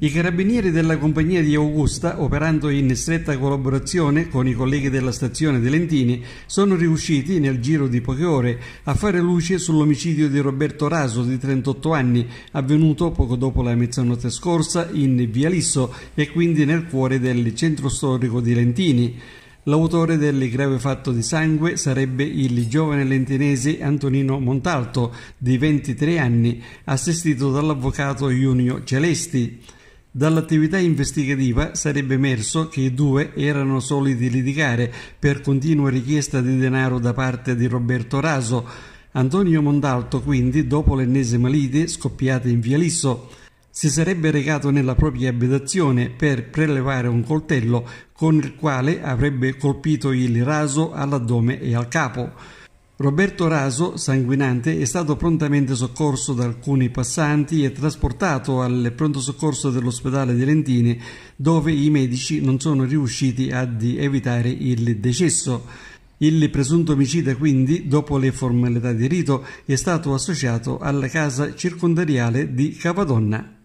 I carabinieri della compagnia di Augusta, operando in stretta collaborazione con i colleghi della stazione di Lentini, sono riusciti, nel giro di poche ore, a fare luce sull'omicidio di Roberto Raso, di 38 anni, avvenuto poco dopo la mezzanotte scorsa in Via Lisso e quindi nel cuore del centro storico di Lentini. L'autore del grave fatto di sangue sarebbe il giovane lentinese Antonino Montalto, di 23 anni, assistito dall'avvocato Junio Celesti. Dall'attività investigativa sarebbe emerso che i due erano soliti litigare per continua richiesta di denaro da parte di Roberto Raso. Antonio Mondalto quindi, dopo l'ennesima lite scoppiata in via Lisso, si sarebbe recato nella propria abitazione per prelevare un coltello con il quale avrebbe colpito il raso all'addome e al capo. Roberto Raso, sanguinante, è stato prontamente soccorso da alcuni passanti e trasportato al pronto soccorso dell'ospedale di Lentini, dove i medici non sono riusciti ad evitare il decesso. Il presunto omicida, quindi, dopo le formalità di rito, è stato associato alla casa circondariale di Capadonna.